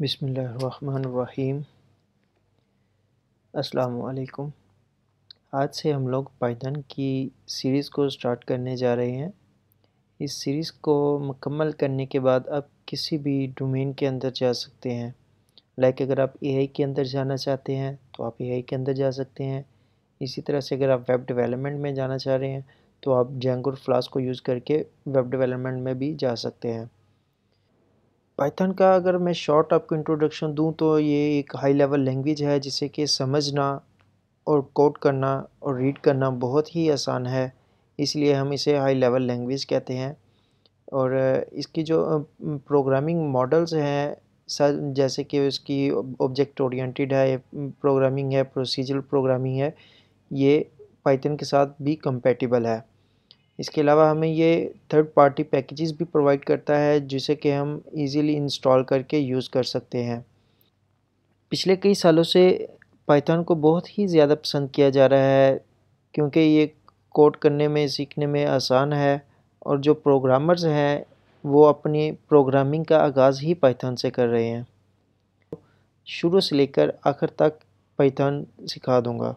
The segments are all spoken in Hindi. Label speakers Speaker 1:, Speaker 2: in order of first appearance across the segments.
Speaker 1: बिसमीम अलकुम आज से हम लोग पाइथन की सीरीज़ को स्टार्ट करने जा रहे हैं इस सीरीज़ को मुकम्मल करने के बाद आप किसी भी डोमेन के अंदर जा सकते हैं लाइक अगर आप एआई के अंदर जाना चाहते हैं तो आप एआई के अंदर जा सकते हैं इसी तरह से अगर आप वेब डेवलपमेंट में जाना चाह रहे हैं तो आप जेंगुर फ्लास को यूज़ करके वेब डेवलपमेंट में भी जा सकते हैं पाइथन का अगर मैं शॉर्ट आपको इंट्रोडक्शन दूं तो ये एक हाई लेवल लैंग्वेज है जिसे कि समझना और कोड करना और रीड करना बहुत ही आसान है इसलिए हम इसे हाई लेवल लैंग्वेज कहते हैं और इसकी जो प्रोग्रामिंग मॉडल्स हैं सर जैसे कि उसकी ऑब्जेक्ट ओरिएंटेड है प्रोग्रामिंग है प्रोसीजरल प्रोग्रामिंग है ये पाइथन के साथ भी कंपेटिबल है इसके अलावा हमें ये थर्ड पार्टी पैकेजेस भी प्रोवाइड करता है जिसे कि हम इजीली इंस्टॉल करके यूज़ कर सकते हैं पिछले कई सालों से पाइथन को बहुत ही ज़्यादा पसंद किया जा रहा है क्योंकि ये कोड करने में सीखने में आसान है और जो प्रोग्रामर्स हैं वो अपनी प्रोग्रामिंग का आगाज़ ही पाइथन से कर रहे हैं शुरू से लेकर आखिर तक पाइथन सिखा दूँगा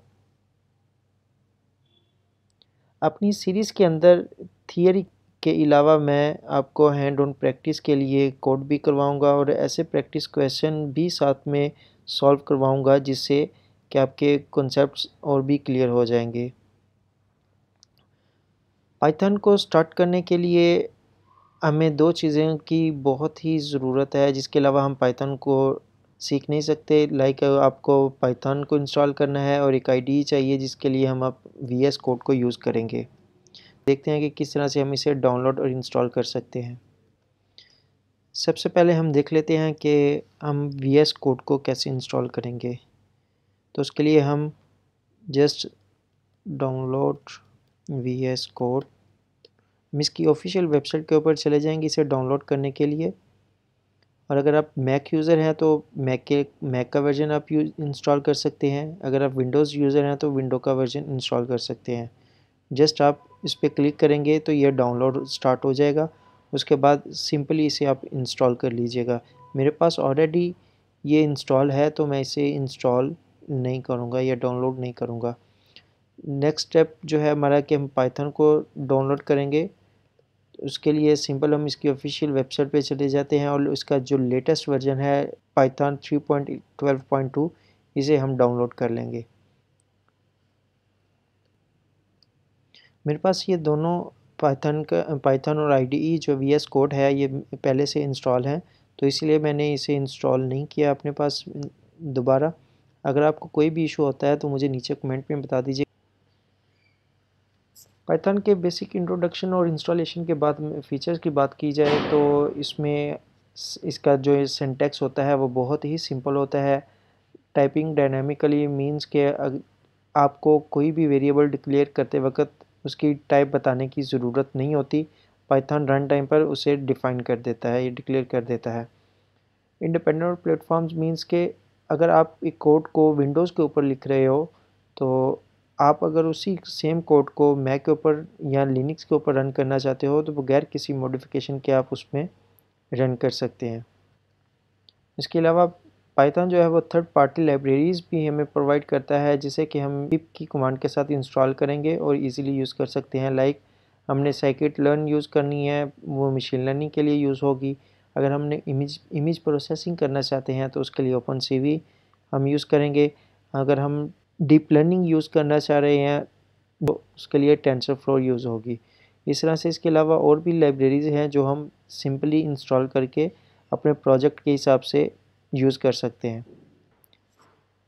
Speaker 1: अपनी सीरीज़ के अंदर थियरी के अलावा मैं आपको हैंड ऑन प्रैक्टिस के लिए कोड भी करवाऊंगा और ऐसे प्रैक्टिस क्वेश्चन भी साथ में सॉल्व करवाऊंगा जिससे कि आपके कॉन्सेप्ट्स और भी क्लियर हो जाएंगे पाइथन को स्टार्ट करने के लिए हमें दो चीज़ें की बहुत ही ज़रूरत है जिसके अलावा हम पाइथन को सीख नहीं सकते लाइक आपको पाइथन को इंस्टॉल करना है और एक आईडी चाहिए जिसके लिए हम आप वी एस कोड को यूज़ करेंगे देखते हैं कि किस तरह से हम इसे डाउनलोड और इंस्टॉल कर सकते हैं सबसे पहले हम देख लेते हैं कि हम वी एस कोड को कैसे इंस्टॉल करेंगे तो उसके लिए हम just download VS code हम इसकी ऑफिशियल वेबसाइट के ऊपर चले जाएंगे इसे डाउनलोड करने के लिए और अगर आप मैक यूज़र हैं तो मैक के मैक का वर्जन आप यूज इंस्टॉल कर सकते हैं अगर आप विंडोज़ यूज़र हैं तो विंडो का वर्जन इंस्टॉल कर सकते हैं जस्ट आप इस पर क्लिक करेंगे तो यह डाउनलोड स्टार्ट हो जाएगा उसके बाद सिंपली इसे आप इंस्टॉल कर लीजिएगा मेरे पास ऑलरेडी ये इंस्टॉल है तो मैं इसे इंस्टॉल नहीं करूँगा या डाउनलोड नहीं करूँगा नेक्स्ट स्टेप जो है हमारा कि हम पाइथन को डाउनलोड करेंगे उसके लिए सिंपल हम इसकी ऑफिशियल वेबसाइट पे चले जाते हैं और उसका जो लेटेस्ट वर्जन है पाइथन 3.12.2 इसे हम डाउनलोड कर लेंगे मेरे पास ये दोनों पाइथन का पाइथन और आईडीई e जो वी एस कोड है ये पहले से इंस्टॉल है तो इसलिए मैंने इसे इंस्टॉल नहीं किया अपने पास दोबारा अगर आपको कोई भी इशू होता है तो मुझे नीचे कमेंट में बता दीजिए पाइथन के बेसिक इंट्रोडक्शन और इंस्टॉलेशन के बाद फीचर्स की बात की जाए तो इसमें इसका जो सिंटेक्स होता है वो बहुत ही सिंपल होता है टाइपिंग डायनामिकली मींस के आपको कोई भी वेरिएबल डिक्लेयर करते वक्त उसकी टाइप बताने की ज़रूरत नहीं होती पाइथन रन टाइम पर उसे डिफ़ाइन कर देता है ये डिक्लेयर कर देता है इंडिपेंडेंट प्लेटफॉर्म्स मींस के अगर आप एक कोड को विंडोज़ के ऊपर लिख रहे हो तो आप अगर उसी सेम कोड को मैक के ऊपर या लिनक्स के ऊपर रन करना चाहते हो तो बगैर किसी मॉडिफिकेशन के आप उसमें रन कर सकते हैं इसके अलावा पाइथन जो है वो थर्ड पार्टी लाइब्रेरीज़ भी हमें प्रोवाइड करता है जिसे कि हम पिप की कमांड के साथ इंस्टॉल करेंगे और इजीली यूज़ कर सकते हैं लाइक हमने सैकेट लर्न यूज़ करनी है वो मशीन लर्निंग के लिए यूज़ होगी अगर हमने इमेज इमेज प्रोसेसिंग करना चाहते हैं तो उसके लिए ओपन सी हम यूज़ करेंगे अगर हम डीप लर्निंग यूज़ करना चाह रहे हैं तो उसके लिए टेंसर फ्लो यूज़ होगी इस तरह से इसके अलावा और भी लाइब्रेरीज़ हैं जो हम सिंपली इंस्टॉल करके अपने प्रोजेक्ट के हिसाब से यूज़ कर सकते हैं